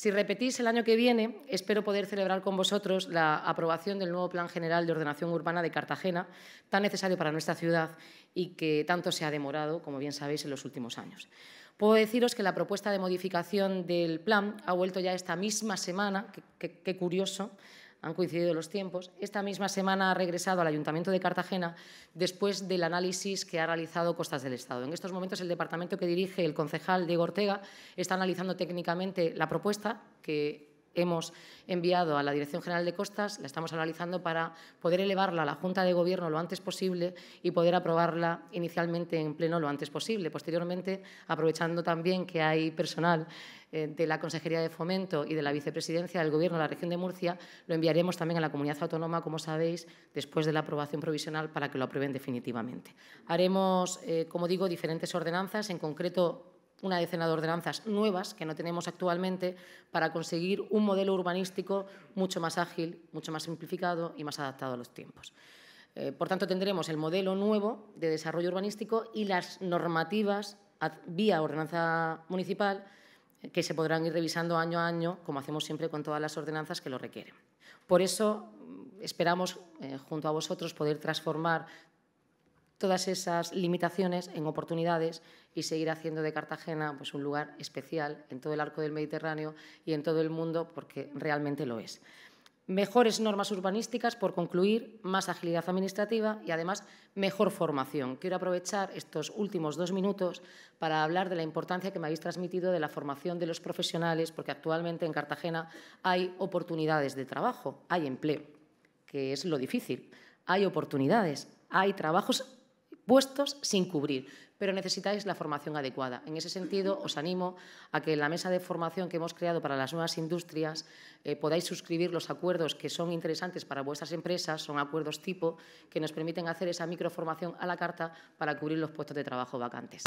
Si repetís el año que viene, espero poder celebrar con vosotros la aprobación del nuevo Plan General de Ordenación Urbana de Cartagena, tan necesario para nuestra ciudad y que tanto se ha demorado, como bien sabéis, en los últimos años. Puedo deciros que la propuesta de modificación del plan ha vuelto ya esta misma semana, qué curioso, han coincidido los tiempos. Esta misma semana ha regresado al Ayuntamiento de Cartagena después del análisis que ha realizado Costas del Estado. En estos momentos el departamento que dirige el concejal Diego Ortega está analizando técnicamente la propuesta que hemos enviado a la Dirección General de Costas, la estamos analizando para poder elevarla a la Junta de Gobierno lo antes posible y poder aprobarla inicialmente en pleno lo antes posible. Posteriormente, aprovechando también que hay personal eh, de la Consejería de Fomento y de la Vicepresidencia del Gobierno de la Región de Murcia, lo enviaremos también a la comunidad autónoma, como sabéis, después de la aprobación provisional para que lo aprueben definitivamente. Haremos, eh, como digo, diferentes ordenanzas, en concreto una decena de ordenanzas nuevas que no tenemos actualmente para conseguir un modelo urbanístico mucho más ágil, mucho más simplificado y más adaptado a los tiempos. Eh, por tanto, tendremos el modelo nuevo de desarrollo urbanístico y las normativas vía ordenanza municipal eh, que se podrán ir revisando año a año, como hacemos siempre con todas las ordenanzas que lo requieren. Por eso mm, esperamos, eh, junto a vosotros, poder transformar todas esas limitaciones en oportunidades y seguir haciendo de Cartagena pues, un lugar especial en todo el arco del Mediterráneo y en todo el mundo, porque realmente lo es. Mejores normas urbanísticas, por concluir, más agilidad administrativa y además mejor formación. Quiero aprovechar estos últimos dos minutos para hablar de la importancia que me habéis transmitido de la formación de los profesionales, porque actualmente en Cartagena hay oportunidades de trabajo, hay empleo, que es lo difícil, hay oportunidades, hay trabajos puestos sin cubrir, pero necesitáis la formación adecuada. En ese sentido, os animo a que en la mesa de formación que hemos creado para las nuevas industrias eh, podáis suscribir los acuerdos que son interesantes para vuestras empresas, son acuerdos tipo que nos permiten hacer esa microformación a la carta para cubrir los puestos de trabajo vacantes.